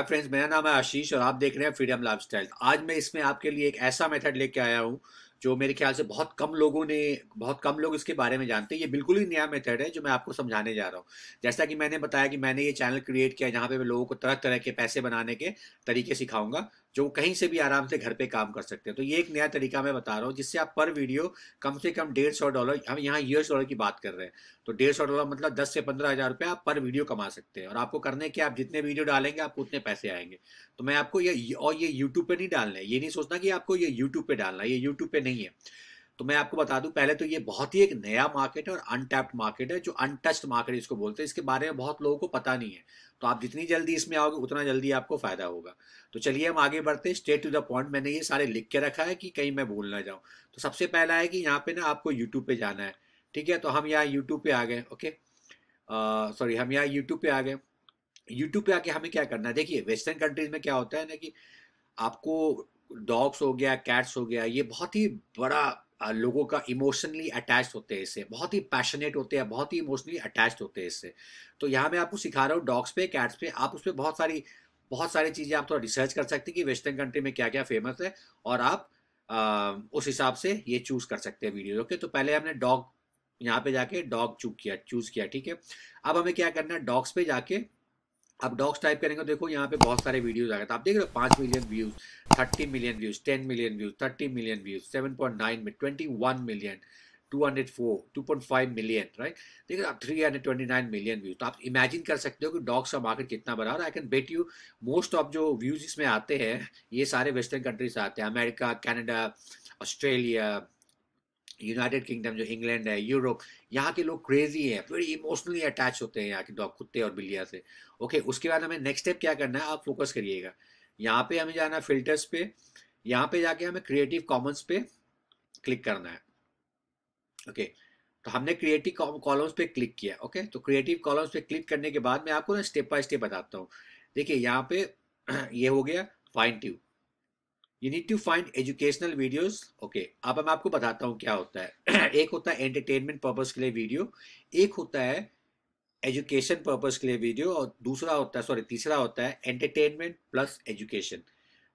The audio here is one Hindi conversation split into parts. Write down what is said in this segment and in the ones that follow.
हाय फ्रेंड्स मेरा नाम है आशीष और आप देख रहे हैं फ्रीडम लाइफ स्टाइल आज मैं इसमें आपके लिए एक ऐसा मेथड लेके आया हूँ जो मेरे ख्याल से बहुत कम लोगों ने बहुत कम लोग इसके बारे में जानते हैं ये बिल्कुल ही नया मेथड है जो मैं आपको समझाने जा रहा हूँ जैसा कि मैंने बताया कि मैंने ये चैनल क्रिएट किया जहाँ पे मैं लोगों को तरह तरह के पैसे बनाने के तरीके सिखाऊंगा जो कहीं से भी आराम से घर पे काम कर सकते हैं तो ये एक नया तरीका मैं बता रहा हूँ जिससे आप पर वीडियो कम से कम डेढ़ सौ डॉलर हम यहाँ यूएस डॉलर की बात कर रहे हैं तो डेढ़ सौ डॉलर मतलब दस से पंद्रह हज़ार रुपये आप पर वीडियो कमा सकते हैं और आपको करने के आप जितने वीडियो डालेंगे आपको उतने पैसे आएंगे तो मैं आपको ये और ये यूट्यूब पर नहीं डालना है ये नहीं सोचना कि आपको ये यूट्यूब पर डालना है ये यूट्यूब पर नहीं है तो मैं आपको बता दूं पहले तो ये बहुत ही एक नया मार्केट है और अनटैप्ड मार्केट है जो अनटच्ड मार्केट इसको बोलते हैं इसके बारे में बहुत लोगों को पता नहीं है तो आप जितनी जल्दी इसमें आओगे उतना जल्दी आपको फायदा होगा तो चलिए हम आगे बढ़ते हैं स्टेट टू द पॉइंट मैंने ये सारे लिख के रखा है कि कहीं मैं भूल ना जाऊँ तो सबसे पहला है कि यहाँ पे ना आपको यूट्यूब पे जाना है ठीक है तो हम यहाँ यूट्यूब पे आ गए ओके सॉरी हम यहाँ यूट्यूब पे आ गए यूट्यूब पे आके हमें क्या करना है देखिए वेस्टर्न कंट्रीज में क्या होता है ना कि आपको डॉग्स हो गया कैट्स हो गया ये बहुत ही बड़ा लोगों का इमोशनली अटैच होते हैं इससे बहुत ही पैशनेट होते हैं बहुत ही इमोशनली अटैच होते हैं इससे तो यहाँ मैं आपको सिखा रहा हूँ डॉग्स पे कैट्स पे आप उस पर बहुत सारी बहुत सारी चीज़ें आप थोड़ा रिसर्च कर सकते हैं कि वेस्टर्न कंट्री में क्या क्या फेमस है और आप आ, उस हिसाब से ये चूज़ कर सकते हैं वीडियो ओके तो पहले हमने डॉग यहाँ पे जाके डॉग चूज किया चूज़ किया ठीक है अब हमें क्या करना है डॉग्स पे जाके आप डॉग्स टाइप करेंगे देखो यहाँ पे बहुत सारे वीडियोज आ गए तो आप देख रहे हो पांच million views thirty million views ten million views thirty million views seven point nine में twenty one million two two hundred four point five million right देखिए आप नाइन मिलियन व्यूज तो आप इमेजिन कर सकते हो कि डॉग्स का मार्केट कितना बड़ा और I can bet you most of जो व्यूज इसमें आते हैं ये सारे वेस्टर्न कंट्रीज आते हैं America Canada Australia United Kingdom जो इंग्लैंड है यूरोप यहाँ के लोग क्रेजी हैं वेरी इमोशनली अटैच होते हैं यहाँ के डॉग कुत्ते और बिल्लिया से ओके okay, उसके बाद हमें नेक्स्ट स्टेप क्या करना है आप फोकस करिएगा यहाँ पे हमें जाना है फिल्टर्स पे यहाँ पे जाके हमें क्रिएटिव कॉमन्स पे क्लिक करना है ओके okay, तो हमने क्रिएटिव कॉलम्स पे क्लिक किया ओके okay? तो क्रिएटिव कॉलम्स पे क्लिक करने के बाद मैं आपको ना स्टेप बाय स्टेप बताता हूँ देखिए यहाँ पे ये हो गया fine tube you need to find educational videos okay अब मैं आपको बताता हूँ क्या होता है एक होता है एंटरटेनमेंट पर्पज़ के लिए वीडियो एक होता है एजुकेशन पर्पज़ के लिए वीडियो और दूसरा होता है सॉरी तीसरा होता है entertainment plus education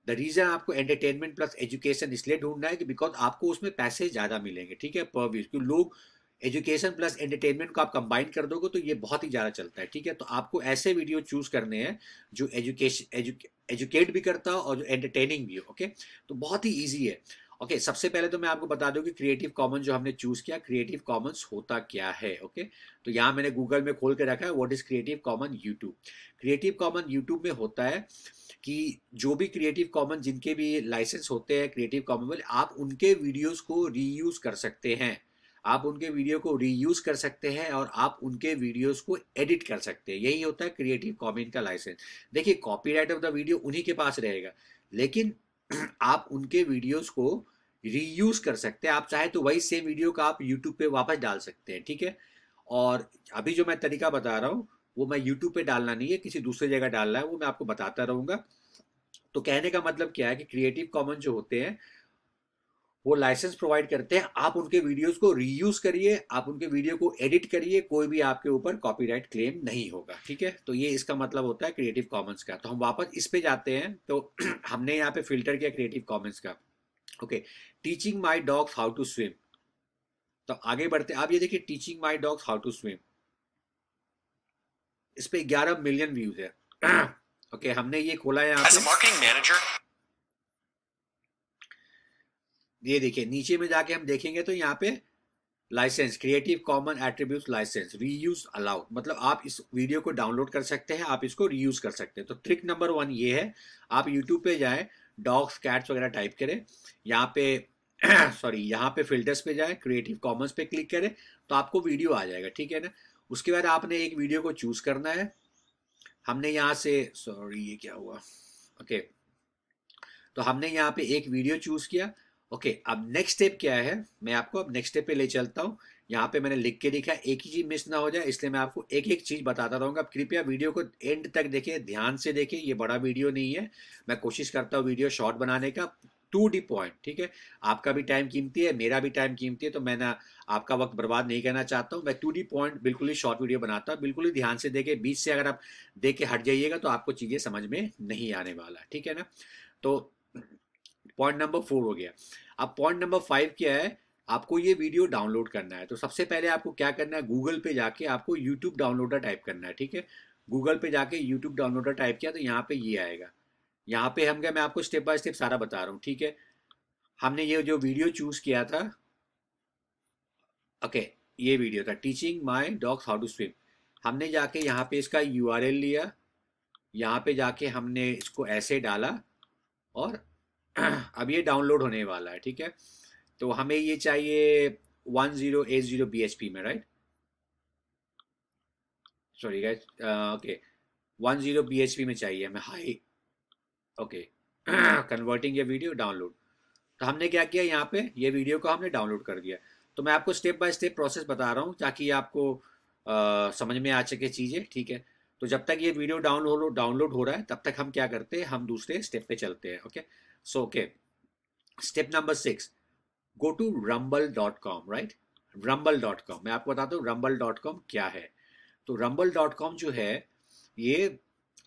the reason आपको एंटरटेनमेंट प्लस एजुकेशन इसलिए ढूंढना है कि बिकॉज आपको उसमें पैसे ज़्यादा मिलेंगे ठीक है पर व्यूज क्योंकि लोग एजुकेशन प्लस एंटरटेनमेंट को आप कंबाइन कर दोगे तो ये बहुत ही ज़्यादा चलता है ठीक है तो आपको ऐसे वीडियो चूज़ करने हैं जो एजुकेशन एजुके एजुकेट भी करता और जो एंटरटेनिंग भी हो ओके तो बहुत ही ईजी है ओके okay, सबसे पहले तो मैं आपको बता दूं कि क्रिएटिव कॉमन जो हमने चूज किया क्रिएटिव कॉमन्स होता क्या है ओके okay? तो यहाँ मैंने गूगल में खोल के रखा है what is creative common YouTube creative common YouTube में होता है कि जो भी क्रिएटिव कॉमन जिनके भी लाइसेंस होते हैं क्रिएटिव कॉमन आप उनके वीडियोज़ को रीयूज कर सकते हैं आप उनके वीडियो को रीयूज कर सकते हैं और आप उनके वीडियोस को एडिट कर सकते हैं यही होता है क्रिएटिव कॉमन का लाइसेंस देखिए कॉपीराइट ऑफ द वीडियो उन्हीं के पास रहेगा लेकिन आप उनके वीडियोस को रीयूज कर सकते हैं आप चाहे तो वही सेम वीडियो का आप यूट्यूब पे वापस डाल सकते हैं ठीक है और अभी जो मैं तरीका बता रहा हूँ वो मैं यूट्यूब पे डालना नहीं है किसी दूसरे जगह डालना है वो मैं आपको बताता रहूँगा तो कहने का मतलब क्या है कि क्रिएटिव कॉमन जो होते हैं वो लाइसेंस प्रोवाइड करते हैं आप उनके वीडियोस को रीयूज करिए आप उनके वीडियो को एडिट करिए कोई भी आपके ऊपर कॉपीराइट क्लेम नहीं होगा ठीक है तो ये इसका मतलब होता है क्रिएटिव कॉमन्स का तो हम वापस इस पे जाते हैं तो हमने यहाँ पे फिल्टर किया क्रिएटिव कॉमन्स का okay teaching my dogs how to swim तो आगे बढ़ते आप ये देखिए teaching my dogs how to swim इस पे ग्यारह मिलियन व्यूज है ओके okay, हमने ये खोला है यहाँ पे ये देखिए नीचे में जाके हम देखेंगे तो यहाँ पे licence creative common attribute licence reuse allowed मतलब आप इस वीडियो को डाउनलोड कर सकते हैं आप इसको रीयूज कर सकते हैं तो ट्रिक नंबर वन ये है आप यूट्यूब पे जाए डॉग्स कैट्स वगैरह टाइप करें यहाँ पे सॉरी यहाँ पे फिल्टर्स पे जाए क्रिएटिव कॉमन्स पे क्लिक करें तो आपको वीडियो आ जाएगा ठीक है ना उसके बाद आपने एक वीडियो को चूज करना है हमने यहाँ से सॉरी ये क्या हुआ ओके okay. तो हमने यहाँ पे एक वीडियो चूज किया ओके okay, अब नेक्स्ट स्टेप क्या है मैं आपको अब नेक्स्ट स्टेप पे ले चलता हूँ यहाँ पे मैंने लिख के लिखा एक ही चीज़ मिस ना हो जाए इसलिए मैं आपको एक एक चीज़ बताता रहूँगा कृपया वीडियो को एंड तक देखें ध्यान से देखें ये बड़ा वीडियो नहीं है मैं कोशिश करता हूँ वीडियो शॉर्ट बनाने का टू डी पॉइंट ठीक है आपका भी टाइम कीमती है मेरा भी टाइम कीमती है तो मैं ना आपका वक्त बर्बाद नहीं करना चाहता हूँ मैं टू डी पॉइंट बिल्कुल ही शॉर्ट वीडियो बनाता हूँ बिल्कुल ही ध्यान से देखे बीच से अगर आप देख के हट जाइएगा तो आपको चीज़ें समझ में नहीं आने वाला ठीक है ना तो पॉइंट नंबर फोर हो गया अब पॉइंट नंबर फाइव क्या है आपको ये वीडियो डाउनलोड करना है तो सबसे पहले आपको क्या करना है गूगल पे जाके आपको यूट्यूब डाउनलोडर टाइप करना है ठीक है गूगल पे जाके यूट्यूब डाउनलोडर टाइप किया तो यहाँ पे ये आएगा यहाँ पे हम गए मैं आपको स्टेप बाय स्टेप सारा बता रहा हूँ ठीक है हमने ये जो वीडियो चूज किया था ओके ये वीडियो था teaching my dogs how to swim हमने जाके यहाँ पे इसका यू लिया यहाँ पे जाके हमने इसको ऐसे डाला और अब ये डाउनलोड होने वाला है ठीक है तो हमें ये चाहिए one zero eight zero B H P में right sorry guys okay one zero B H P में चाहिए हमें हाई ओके कन्वर्टिंग ये वीडियो डाउनलोड तो हमने क्या किया यहाँ पे ये वीडियो को हमने डाउनलोड कर दिया तो मैं आपको स्टेप बाय स्टेप प्रोसेस बता रहा हूँ ताकि आपको आ, uh, समझ में आ सके चीज़ें ठीक है तो जब तक ये वीडियो डाउनलोड डाउनलोड हो रहा है तब तक हम क्या करते हैं हम दूसरे स्टेप पे चलते हैं okay So, okay, step number six, go to rumble.com, right? rumble.com मैं आपको बताता हूँ rumble.com क्या है तो rumble.com जो है ये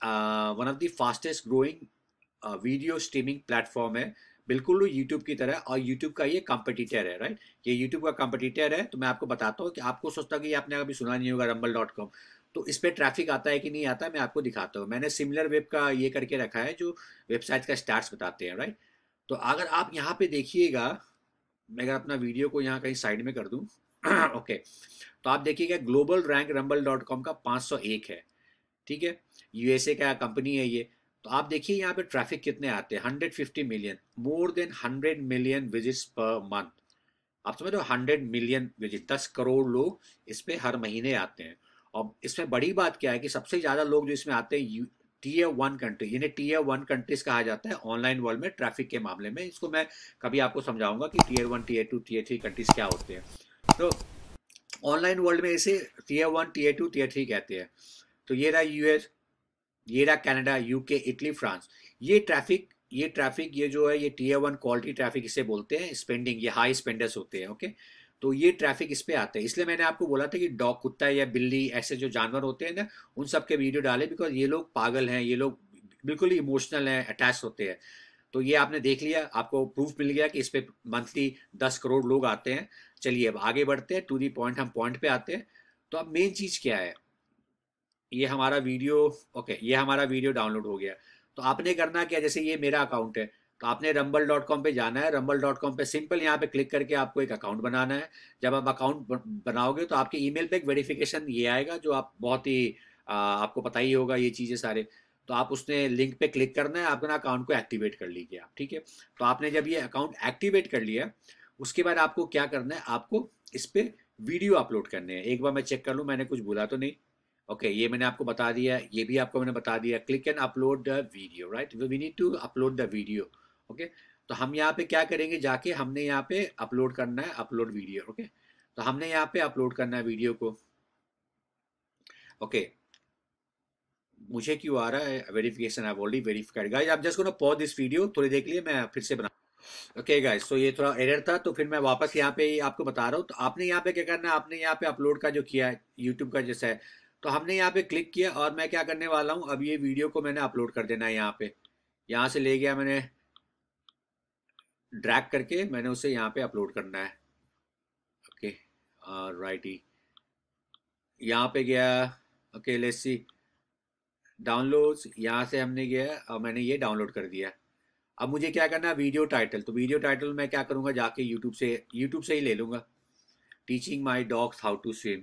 one of the fastest growing video streaming platform है बिल्कुल यूट्यूब की तरह और यूट्यूब का ये कॉम्पिटिटर है राइट ये यूट्यूब का कॉम्पिटिटर है तो मैं आपको बताता हूँ कि आपको सोचता कि आपने अभी सुना नहीं होगा रंबल डॉट कॉम तो इस पर ट्रैफिक आता है कि नहीं आता मैं आपको दिखाता हूँ मैंने सिमिलर वेब का ये करके रखा है जो वेबसाइट का स्टार्स बताते हैं राइट तो अगर आप यहाँ पे देखिएगा मैं अगर अपना वीडियो को यहाँ कहीं साइड में कर दूँ ओके तो आप देखिएगा global rank Rumble dot com का पाँच सौ एक है ठीक है यूएसए का कंपनी है ये तो आप देखिए यहाँ पे ट्रैफिक कितने आते हैं hundred fifty million more than hundred million visits per month आप समझ रहे हो हंड्रेड मिलियन विजिट दस करोड़ लोग इस पर हर महीने आते हैं और इसमें बड़ी बात क्या है कि सबसे ज़्यादा लोग जो इसमें आते हैं टीयर वन कंट्री यानी टीयर वन कंट्रीज कहा जाता है ऑनलाइन वर्ल्ड में ट्रैफिक के मामले में इसको मैं कभी आपको समझाऊंगा कि tier one tier two tier three countries क्या होते हैं तो ऑनलाइन वर्ल्ड में इसे tier one tier two tier three कहते हैं तो ये रहा यूएस ये रहा कनाडा यूके इटली फ्रांस ये ट्रैफिक ये ट्रैफिक ये जो है ये टीयर वन क्वालिटी ट्रैफिक इसे बोलते हैं स्पेंडिंग ये हाई स्पेंडर्स होते हैं ओके okay? तो ये ट्रैफिक इस पर आता है इसलिए मैंने आपको बोला था कि डॉग कुत्ता या बिल्ली ऐसे जो जानवर होते हैं ना उन सब के वीडियो डाले बिकॉज ये लोग पागल हैं ये लोग बिल्कुल इमोशनल हैं अटैच होते हैं तो ये आपने देख लिया आपको प्रूफ मिल गया कि इस पर मंथली दस करोड़ लोग आते हैं चलिए अब आगे बढ़ते हैं टू दी पॉइंट हम पॉइंट पे आते हैं तो अब मेन चीज़ क्या है ये हमारा वीडियो ओके ये हमारा वीडियो डाउनलोड हो गया तो आपने करना क्या जैसे ये मेरा अकाउंट है तो आपने रंबल डॉट कॉम पर जाना है रंबल डॉट कॉम पर सिंपल यहाँ पे क्लिक करके आपको एक अकाउंट बनाना है जब आप अकाउंट बनाओगे तो आपके ईमेल पे एक वेरिफिकेशन ये आएगा जो आप बहुत ही आपको पता ही होगा ये चीज़ें सारे तो आप उसने लिंक पे क्लिक करना है अपना अकाउंट को एक्टिवेट कर लीजिए आप ठीक है तो आपने जब ये अकाउंट एक्टिवेट कर लिया उसके बाद आपको क्या करना है आपको इस पर वीडियो अपलोड करने हैं एक बार मैं चेक कर लूँ मैंने कुछ बोला तो नहीं ओके okay, ये मैंने आपको बता दिया ये भी आपको मैंने बता दिया click and upload the video right we need to upload the video okay तो हम यहाँ पे क्या करेंगे जाके हमने यहाँ पे अपलोड करना है अपलोड वीडियो ओके तो हमने यहाँ पे अपलोड करना है वीडियो को ओके मुझे क्यों आ रहा है verification I already verified guys आप just gonna pause this video थोड़ी देख लिए मैं फिर से बना ओके गाइस तो ये थोड़ा एरर था तो फिर मैं वापस यहाँ पे आपको बता रहा हूँ तो आपने यहाँ पे क्या करना है आपने यहाँ पे अपलोड का जो किया है यूट्यूब का जैसा है तो हमने यहाँ पे क्लिक किया और मैं क्या करने वाला हूँ अब ये वीडियो को मैंने अपलोड कर देना है यहाँ पे यहाँ से ले गया मैंने ड्रैग करके मैंने उसे यहाँ पे अपलोड करना है ओके राइट ही यहाँ पे गया ओके लेट्स सी डाउनलोड्स यहाँ से हमने गया और मैंने ये डाउनलोड कर दिया अब मुझे क्या करना है वीडियो टाइटल तो वीडियो टाइटल मैं क्या करूँगा जाके यूट्यूब से यूट्यूब से ही ले लूँगा teaching my dogs how to swim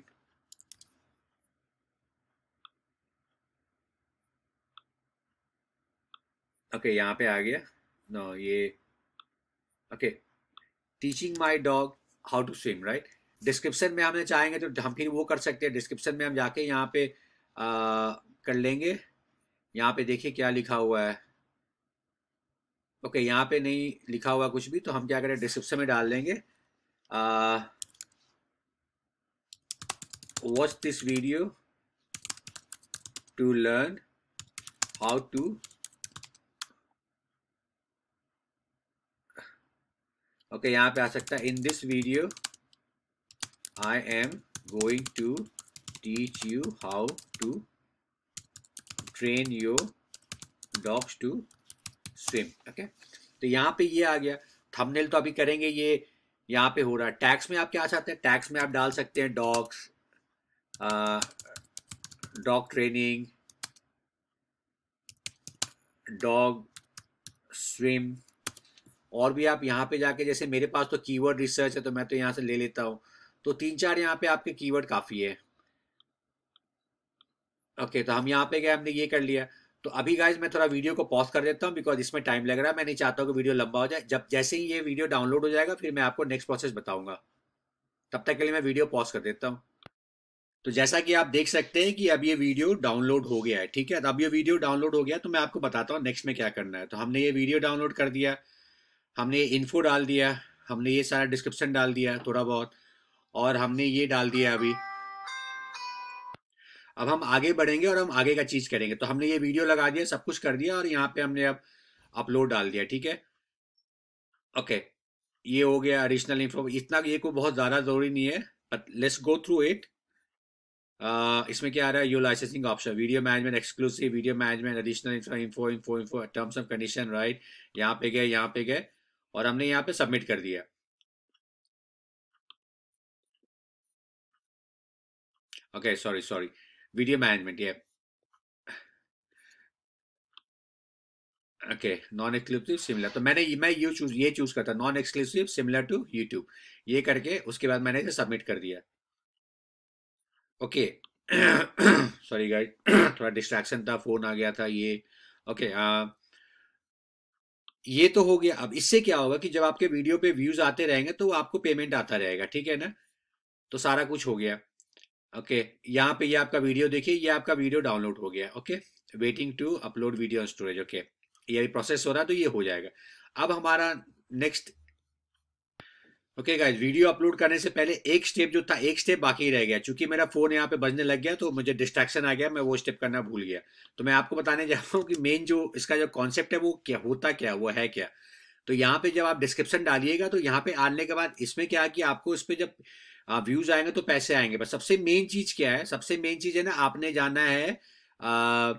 okay यहाँ पे आ गया नो ये okay teaching my dog how to swim right description में हमें चाहेंगे तो हम फिर वो कर सकते हैं डिस्क्रिप्शन में हम जाके यहाँ पे आ, कर लेंगे यहाँ पे देखिए क्या लिखा हुआ है ओके okay, यहाँ पे नहीं लिखा हुआ कुछ भी तो हम क्या करें डिस्क्रिप्शन में डाल देंगे watch this video to learn how to okay okay, यहाँ पे आ सकता है in this video I am going to teach you how to train your dogs to swim okay तो यहाँ पे ये आ गया थंबनेल तो अभी करेंगे ये यहाँ पे हो रहा है टैक्स में आप क्या चाहते हैं टैक्स में आप डाल सकते हैं dogs dog training dog swim और भी आप यहाँ पे जाके जैसे मेरे पास तो कीवर्ड रिसर्च है तो मैं तो यहाँ से ले लेता हूँ तो तीन चार यहाँ पे आपके कीवर्ड काफ़ी है ओके तो हम यहाँ पे गए हमने ये कर लिया तो अभी गाइज मैं थोड़ा वीडियो को पॉज कर देता हूँ बिकॉज इसमें टाइम लग रहा है मैं नहीं चाहता हूँ कि वीडियो लंबा हो जाए जब जैसे ही ये वीडियो डाउनलोड हो जाएगा फिर मैं आपको नेक्स्ट प्रोसेस बताऊँगा तब तक के लिए मैं वीडियो पॉज कर देता हूँ तो जैसा कि आप देख सकते हैं कि अब ये वीडियो डाउनलोड हो गया है ठीक है तो अब ये वीडियो डाउनलोड हो गया तो मैं आपको बताता हूँ नेक्स्ट में क्या करना है तो हमने ये वीडियो डाउनलोड कर दिया हमने इन्फो डाल दिया हमने ये सारा डिस्क्रिप्शन डाल दिया थोड़ा बहुत और हमने ये डाल दिया अभी अब हम आगे बढ़ेंगे और हम आगे का चीज़ करेंगे तो हमने ये वीडियो लगा दिया सब कुछ कर दिया और यहाँ पे हमने अब अपलोड डाल दिया ठीक है ओके ये हो गया एडिशनल इन्फो इतना ये को बहुत ज़्यादा ज़रूरी नहीं है but let's go through it इसमें क्या आ रहा है you licensing option video management exclusive video management additional info info info info terms of condition right यहाँ पे गए यहाँ पे गए और हमने यहाँ पे सबमिट कर दिया okay sorry sorry video management ये ओके नॉन एक्सक्लूसिव सिमिलर तो मैंने मैं ये चूज ये चूज करता non exclusive similar to YouTube ये करके उसके बाद मैंने इसे सबमिट कर दिया ओके सॉरी गाइड थोड़ा डिस्ट्रैक्शन था फोन आ गया था ये ओके okay, uh, ये तो हो गया अब इससे क्या होगा कि जब आपके वीडियो पे व्यूज आते रहेंगे तो आपको पेमेंट आता रहेगा ठीक है ना तो सारा कुछ हो गया ओके यहाँ पे ये आपका वीडियो देखिए ये आपका वीडियो डाउनलोड हो गया okay waiting to upload video storage okay ये प्रोसेस हो रहा है तो ये हो जाएगा अब हमारा next okay okay guys video upload करने से पहले एक स्टेप जो था एक स्टेप बाकी रह गया चूंकि मेरा फोन यहाँ पे बजने लग गया तो मुझे डिस्ट्रैक्शन आ गया मैं वो स्टेप करना भूल गया तो मैं आपको बताने जा रहा हूँ कि मेन जो इसका जो कॉन्सेप्ट है वो क्या होता क्या वो है क्या तो यहाँ पे जब आप डिस्क्रिप्शन डालिएगा तो यहाँ पे आने के बाद इसमें क्या कि आपको इस पर जब व्यूज आएंगे तो पैसे आएंगे बस सबसे मेन चीज क्या है सबसे मेन चीज है ना आपने जाना है आ,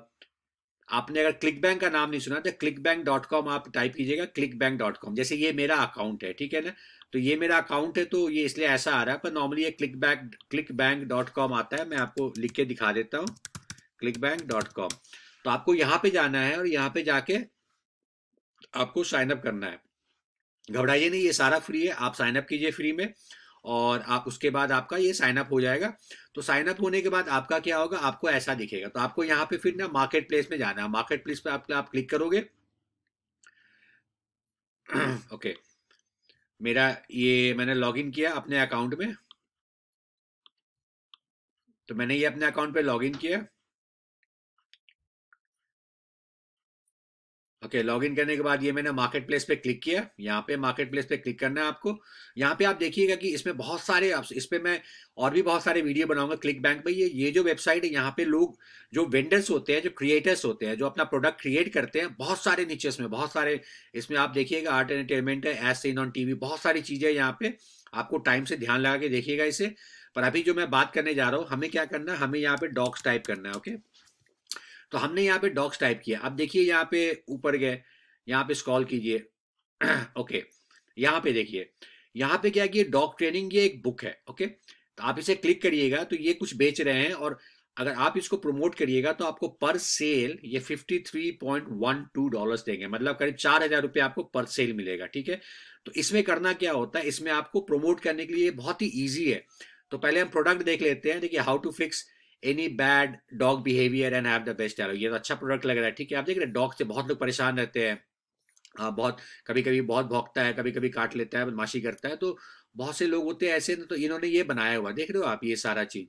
आपने अगर क्लिक बैंक का नाम नहीं सुना तो क्लिक बैंक डॉट कॉम आप टाइप कीजिएगा क्लिक बैंक डॉट कॉम जैसे ये मेरा अकाउंट है ठीक है ना तो ये मेरा अकाउंट है तो ये इसलिए ऐसा आ रहा है पर नॉर्मली ये ClickBank ClickBank dot com आता है मैं आपको लिख के दिखा देता हूँ क्लिक बैंक डॉट कॉम तो आपको यहाँ पे जाना है और यहाँ पे जाके आपको साइन अप करना है घबराइए नहीं ये सारा फ्री है आप साइन अप कीजिए फ्री में और आप उसके बाद आपका ये साइन अप हो जाएगा तो साइन अप होने के बाद आपका क्या होगा आपको ऐसा दिखेगा तो आपको यहाँ पे फिर ना मार्केट प्लेस में जाना है मार्केट प्लेस पे आप, आप क्लिक करोगे ओके मेरा ये मैंने लॉगिन किया अपने अकाउंट में तो मैंने ये अपने अकाउंट पे लॉगिन किया ओके लॉग इन करने के बाद ये मैंने मार्केट प्लेस पे क्लिक किया यहाँ पे मार्केट प्लेस पे क्लिक करना है आपको यहाँ पे आप देखिएगा कि इसमें बहुत सारे आप इस पर मैं और भी बहुत सारे वीडियो बनाऊंगा क्लिक बैंक पे ये ये जो वेबसाइट है यहाँ पे लोग जो वेंडर्स होते हैं जो क्रिएटर्स होते हैं जो अपना प्रोडक्ट क्रिएट करते हैं बहुत सारे नीचे इसमें बहुत सारे इसमें आप देखिएगा आर्ट एंटरटेनमेंट है एस सीन ऑन टीवी बहुत सारी चीज़ें यहाँ पे आपको टाइम से ध्यान लगा के देखिएगा इसे पर अभी जो मैं बात करने जा रहा हूँ हमें क्या करना है हमें यहाँ पे डॉक्स टाइप करना है ओके okay? तो हमने यहाँ पे डॉक्स टाइप किया अब देखिए यहाँ पे ऊपर गए यहाँ पे स्कॉल कीजिए ओके यहाँ पे देखिए यहाँ पे क्या किया डॉग ट्रेनिंग ये एक बुक है ओके तो आप इसे क्लिक करिएगा तो ये कुछ बेच रहे हैं और अगर आप इसको प्रमोट करिएगा तो आपको पर सेल ये 53.12 डॉलर्स देंगे मतलब करीब चार हजार रुपये आपको पर सेल मिलेगा ठीक है तो इसमें करना क्या होता है इसमें आपको प्रमोट करने के लिए बहुत ही ईजी है तो पहले हम प्रोडक्ट देख लेते हैं देखिए how to fix any bad dog behaviour and have the best dialogue ये तो अच्छा प्रोडक्ट लग रहा है ठीक है आप देख रहे हैं डॉग से बहुत लोग परेशान रहते हैं हाँ बहुत कभी कभी बहुत भौंकता है कभी कभी काट लेता है बदमाशी करता है तो बहुत से लोग होते हैं ऐसे तो इन्होंने ये बनाया हुआ देख रहे हो आप ये सारा चीज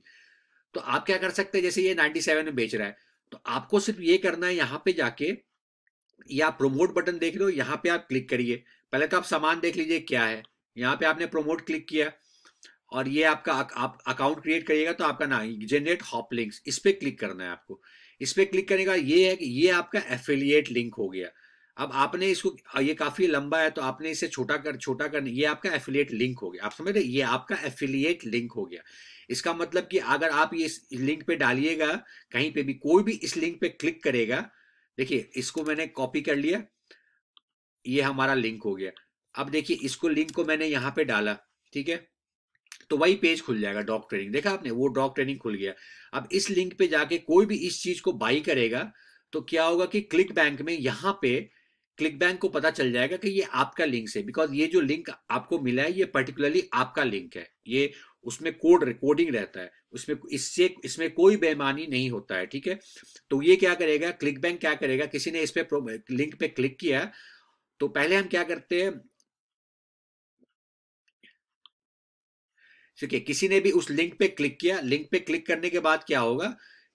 तो आप क्या कर सकते हैं जैसे ये नाइनटी सेवन में बेच रहा है तो आपको सिर्फ ये करना है यहाँ पे जाके या प्रोमोट बटन देख रहे हो यहाँ पे आप क्लिक करिए पहले तो आप सामान देख लीजिए क्या है यहाँ पे आपने प्रोमोट क्लिक किया और ये आपका आप अकाउंट क्रिएट करिएगा तो आपका ना जनरेट हॉप लिंक्स इस पर क्लिक करना है आपको इस पर क्लिक करने का ये है कि ये आपका एफिलिएट लिंक हो गया अब आपने इसको ये काफी लंबा है तो आपने इसे छोटा कर छोटा कर ये आपका एफिलिएट लिंक हो गया आप समझ रहे ये आपका एफिलिएट लिंक हो गया इसका मतलब कि अगर आप ये इस लिंक पे डालिएगा कहीं पे भी कोई भी इस लिंक पे क्लिक करेगा देखिए इसको मैंने कॉपी कर लिया ये हमारा लिंक हो गया अब देखिए इसको लिंक को मैंने यहाँ पे डाला ठीक है तो वही पेज खुल जाएगा डॉग ट्रेनिंग देखा आपने वो डॉग ट्रेनिंग खुल गया अब इस लिंक पे जाके कोई भी इस चीज को बाई करेगा तो क्या होगा कि क्लिक बैंक में यहाँ पे क्लिक बैंक को पता चल जाएगा कि ये आपका लिंक है बिकॉज ये जो लिंक आपको मिला है ये पर्टिकुलरली आपका लिंक है ये उसमें कोड रिकॉर्डिंग रहता है उसमें इससे इसमें कोई बेमानी नहीं होता है ठीक है तो ये क्या करेगा क्लिक बैंक क्या करेगा किसी ने इस पे लिंक पे क्लिक किया तो पहले हम क्या करते हैं ठीक किसी ने भी उस लिंक पे क्लिक किया लिंक पे क्लिक करने के बाद क्या होगा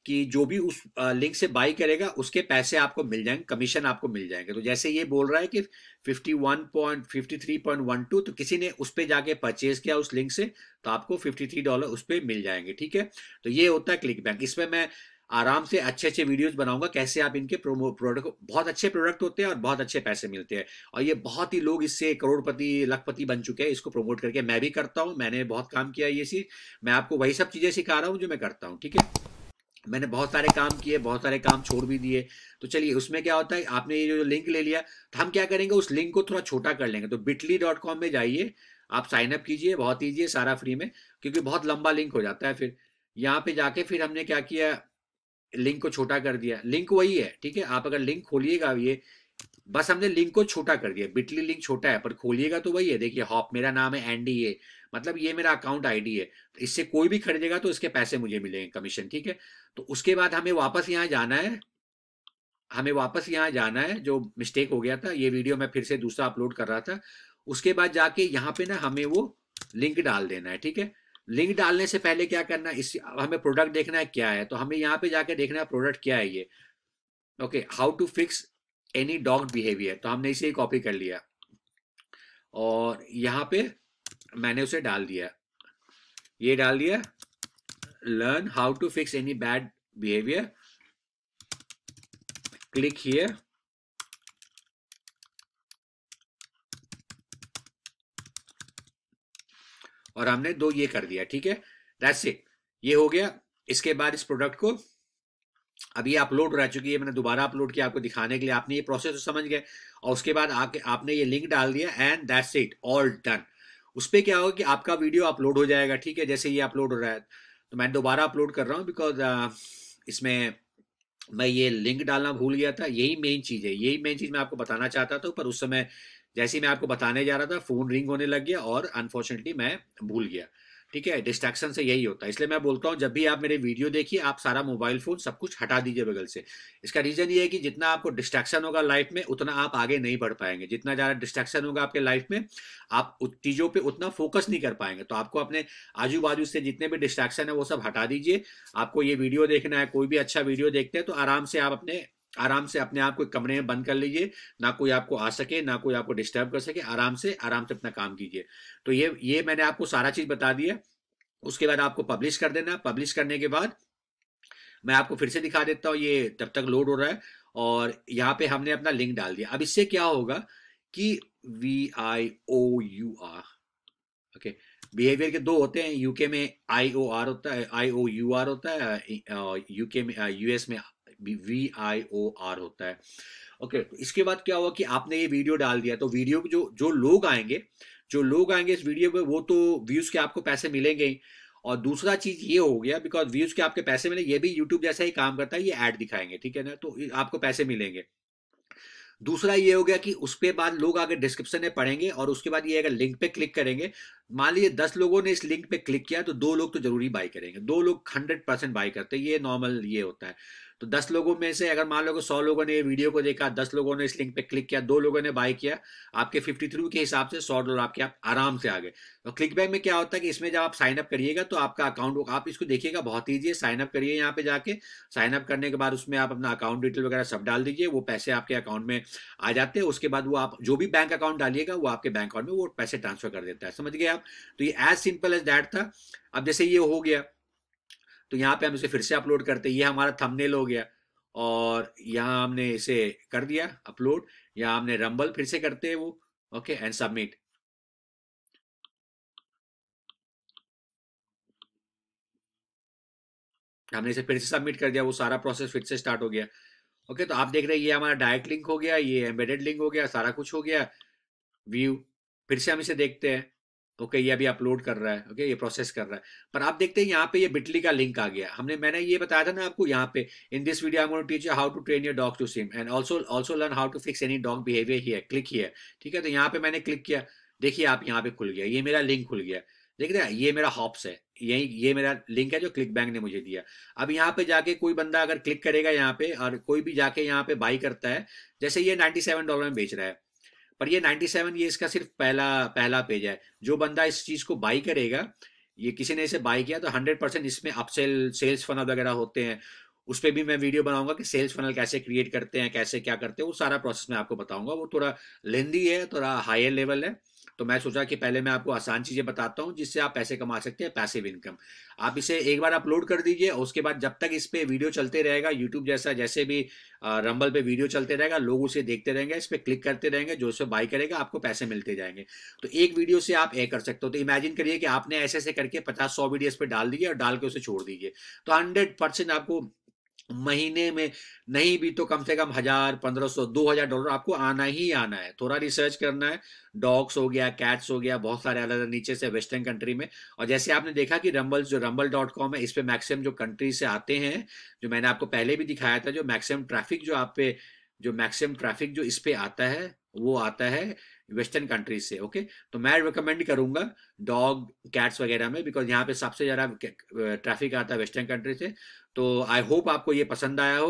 कि जो भी उस लिंक से बाई करेगा उसके पैसे आपको मिल जाएंगे कमीशन आपको मिल जाएंगे तो जैसे ये बोल रहा है कि 51.53.12 तो किसी ने उस पर जाके परचेज किया उस लिंक से तो आपको 53 डॉलर उस पर मिल जाएंगे ठीक है तो ये होता है क्लिक बैंक इसमें मैं आराम से अच्छे अच्छे वीडियोस बनाऊंगा कैसे आप इनके प्रोमो प्रोडक्ट बहुत अच्छे प्रोडक्ट होते हैं और बहुत अच्छे पैसे मिलते हैं और ये बहुत ही लोग इससे करोड़पति लखपति बन चुके हैं इसको प्रमोट करके मैं भी करता हूँ मैंने बहुत काम किया ये चीज़ मैं आपको वही सब चीज़ें सिखा रहा हूँ जो मैं करता हूँ ठीक है मैंने बहुत सारे काम किए बहुत सारे काम छोड़ भी दिए तो चलिए उसमें क्या होता है आपने ये जो लिंक ले लिया तो हम क्या करेंगे उस लिंक को थोड़ा छोटा कर लेंगे तो बिटली डॉट कॉम में जाइए आप साइन अप कीजिए बहुत ईजी है सारा फ्री में क्योंकि बहुत लंबा लिंक हो जाता है फिर यहाँ पे जाके फिर हमने क्या किया लिंक को छोटा कर दिया लिंक वही है ठीक है आप अगर लिंक खोलिएगा ये बस हमने लिंक को छोटा कर दिया बिटली लिंक छोटा है पर खोलिएगा तो वही है देखिए हॉप मेरा नाम है एनडी ए मतलब ये मेरा अकाउंट आईडी है इससे कोई भी खरीदेगा तो इसके पैसे मुझे मिलेंगे कमीशन ठीक है तो उसके बाद हमें वापस यहाँ जाना है हमें वापस यहाँ जाना है जो मिस्टेक हो गया था ये वीडियो मैं फिर से दूसरा अपलोड कर रहा था उसके बाद जाके यहाँ पे ना हमें वो लिंक डाल देना है ठीक है लिंक डालने से पहले क्या करना है इस हमें प्रोडक्ट देखना है क्या है तो हमें यहाँ पे जाके देखना है प्रोडक्ट क्या है ये okay how to fix any dog behaviour तो हमने इसे ही कॉपी कर लिया और यहाँ पे मैंने उसे डाल दिया ये डाल दिया learn how to fix any bad behaviour click here और हमने दो ये कर दिया ठीक है दैट्स इट ये हो गया इसके बाद इस प्रोडक्ट को अब ये अपलोड हो चुकी है मैंने दोबारा अपलोड किया आपको दिखाने के लिए आपने ये प्रोसेस तो समझ गए और उसके बाद आके आपने ये लिंक डाल दिया and that's it all done उस पर क्या होगा कि आपका वीडियो अपलोड हो जाएगा ठीक है जैसे ये अपलोड हो रहा है तो मैं दोबारा अपलोड कर रहा हूँ बिकॉज uh, इसमें मैं ये लिंक डालना भूल गया था यही मेन चीज़ है यही मेन चीज़ मैं आपको बताना चाहता था पर उस समय जैसे ही मैं आपको बताने जा रहा था फ़ोन रिंग होने लग गया और अनफॉर्चुनेटली मैं भूल गया ठीक है डिस्ट्रैक्शन से यही होता है इसलिए मैं बोलता हूँ जब भी आप मेरे वीडियो देखिए आप सारा मोबाइल फ़ोन सब कुछ हटा दीजिए बगल से इसका रीज़न ये है कि जितना आपको डिस्ट्रैक्शन होगा लाइफ में उतना आप आगे नहीं बढ़ पाएंगे जितना ज़्यादा डिस्ट्रैक्शन होगा आपके लाइफ में आप चीज़ों पर उतना फोकस नहीं कर पाएंगे तो आपको अपने आजू बाजू से जितने भी डिस्ट्रैक्शन है वो सब हटा दीजिए आपको ये वीडियो देखना है कोई भी अच्छा वीडियो देखते हैं तो आराम से आप अपने आराम से अपने आप को कमरे में बंद कर लीजिए ना कोई आपको आ सके ना कोई आपको डिस्टर्ब कर सके आराम से आराम से अपना काम कीजिए तो ये ये मैंने आपको सारा चीज बता दिया उसके बाद आपको पब्लिश कर देना पब्लिश करने के बाद मैं आपको फिर से दिखा देता हूँ ये तब तक लोड हो रहा है और यहाँ पे हमने अपना लिंक डाल दिया अब इससे क्या होगा कि V I O U R okay behaviour के दो होते हैं यूके में आई ओ आर होता है आई ओ यू आर होता है यूके uh, में यूएस uh, में वी आई ओ आर होता है ओके okay, इसके बाद क्या हुआ कि आपने ये वीडियो डाल दिया तो वीडियो जो जो लोग आएंगे जो लोग आएंगे इस वीडियो पे वो तो व्यूज के आपको पैसे मिलेंगे ही और दूसरा चीज ये हो गया बिकॉज व्यूज के आपके पैसे मिले ये भी यूट्यूब जैसा ही काम करता है ये एड दिखाएंगे ठीक है ना तो आपको पैसे मिलेंगे दूसरा ये हो गया कि उसके बाद लोग आगे डिस्क्रिप्शन में पढ़ेंगे और उसके बाद ये अगर लिंक पे क्लिक करेंगे मान लीजिए दस लोगों ने इस लिंक पे क्लिक किया तो दो लोग तो जरूरी बाई करेंगे दो लोग हंड्रेड परसेंट बाई करते हैं ये नॉर्मल ये होता है तो दस लोगों में से अगर मान लो कि सौ लोगों ने ये वीडियो को देखा दस लोगों ने इस लिंक पे क्लिक किया दो लोगों ने बाय किया आपके फिफ्टी थ्रू के हिसाब से सौ डॉलर आपके आप आराम से आ गए तो क्लिक बैक में क्या होता है कि इसमें जब आप साइन अप करिएगा तो आपका अकाउंट आप इसको देखिएगा बहुत ईजी है साइन अप करिए यहाँ पे जाके साइन अप करने के बाद उसमें आप अपना अकाउंट डिटेल वगैरह सब डाल दीजिए वो पैसे आपके अकाउंट में आ जाते हैं उसके बाद वो आप जो भी बैंक अकाउंट डालिएगा वो आपके बैंक अकाउंट में वो पैसे ट्रांसफर कर देता है समझ गए आप तो ये एज सिंपल एज दैट था अब जैसे ये हो गया तो यहाँ पे हम इसे फिर से अपलोड करते हैं ये हमारा थंबनेल हो गया और यहाँ हमने इसे कर दिया अपलोड या हमने रंबल फिर से करते हैं वो ओके एंड सबमिट हमने इसे फिर से सबमिट कर दिया वो सारा प्रोसेस फिर से स्टार्ट हो गया ओके okay, तो आप देख रहे हैं ये हमारा डायरेक्ट लिंक हो गया ये एम्बेडेड लिंक हो गया सारा कुछ हो गया व्यू फिर से हम इसे देखते हैं ओके ये अभी अपलोड कर रहा है ओके ये प्रोसेस कर रहा है पर आप देखते हैं यहाँ पे ये बिटली का लिंक आ गया हमने मैंने ये बताया था ना आपको यहाँ पे in this video I going teach how to train your dog to swim and also also learn how to fix any dog behaviour है क्लिक है ठीक है तो यहाँ पे मैंने क्लिक किया देखिए आप यहाँ पे खुल गया ये मेरा लिंक खुल गया देख हैं ये मेरा हॉप्स है यही ये मेरा लिंक है जो क्लिक बैंक ने मुझे दिया अब यहाँ पे जाके कोई बंदा अगर क्लिक करेगा यहाँ पे और कोई भी जाके यहाँ पे बाई करता है जैसे ये सेवन डॉलर में बेच रहा है पर ये 97 ये इसका सिर्फ पहला पहला पेज है जो बंदा इस चीज को बाई करेगा ये किसी ने इसे बाई किया तो 100 परसेंट इसमें अपसेल सेल्स फनल वगैरह होते हैं उस पर भी मैं वीडियो बनाऊंगा कि सेल्स फनल कैसे क्रिएट करते हैं कैसे क्या करते हैं वो सारा प्रोसेस मैं आपको बताऊंगा वो थोड़ा लेंदी है थोड़ा हायर लेवल है तो मैं सोचा कि पहले मैं आपको आसान चीज़ें बताता हूँ जिससे आप पैसे कमा सकते हैं पैसिव इनकम आप इसे एक बार अपलोड कर दीजिए और उसके बाद जब तक इस पर वीडियो चलते रहेगा यूट्यूब जैसा जैसे भी रंबल पे वीडियो चलते रहेगा लोग उसे देखते रहेंगे इस पर क्लिक करते रहेंगे जो उसे बाई करेगा आपको पैसे मिलते जाएंगे तो एक वीडियो से आप ए कर सकते हो तो इमेजिन करिए कि आपने ऐसे ऐसे करके पचास सौ वीडियो इस पर डाल दीजिए और डाल के उसे छोड़ दीजिए तो हंड्रेड आपको महीने में नहीं भी तो कम से कम हजार पंद्रह सौ दो हजार डॉलर आपको आना ही आना है थोड़ा रिसर्च करना है डॉग्स हो गया कैट्स हो गया बहुत सारे अलग अलग नीचे से वेस्टर्न कंट्री में और जैसे आपने देखा कि रंबल जो रंबल डॉट कॉम है इस पर मैक्सिमम जो कंट्री से आते हैं जो मैंने आपको पहले भी दिखाया था जो मैक्सिमम ट्रैफिक जो आप पे जो मैक्सिमम ट्रैफिक जो इस पे आता है वो आता है वेस्टर्न कंट्रीज से ओके okay? तो मैं रिकमेंड करूंगा डॉग कैट्स वगैरह में बिकॉज यहाँ पे सबसे ज़्यादा ट्रैफिक आता है वेस्टर्न कंट्री से तो आई होप आपको ये पसंद आया हो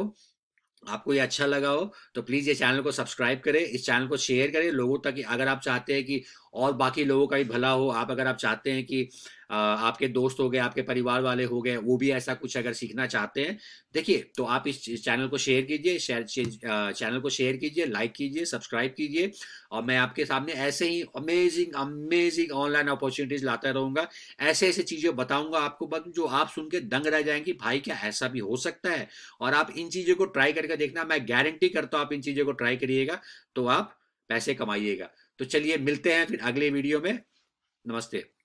आपको ये अच्छा लगा हो तो प्लीज़ ये चैनल को सब्सक्राइब करें इस चैनल को शेयर करें लोगों तक अगर आप चाहते हैं कि और बाकी लोगों का भी भला हो आप अगर आप चाहते हैं कि आपके दोस्त हो गए आपके परिवार वाले हो गए वो भी ऐसा कुछ अगर सीखना चाहते हैं देखिए तो आप इस चैनल को शेयर कीजिए शेयर चैनल को शेयर कीजिए लाइक कीजिए सब्सक्राइब कीजिए और मैं आपके सामने ऐसे ही अमेजिंग अमेजिंग ऑनलाइन अपॉर्चुनिटीज लाता रहूंगा ऐसे ऐसे चीज़ें बताऊंगा आपको बस जो आप सुन के दंग रह जाएंगे भाई क्या ऐसा भी हो सकता है और आप इन चीज़ों को ट्राई करके देखना मैं गारंटी करता हूँ आप इन चीज़ों को ट्राई करिएगा तो आप पैसे कमाइएगा तो चलिए मिलते हैं फिर अगले वीडियो में नमस्ते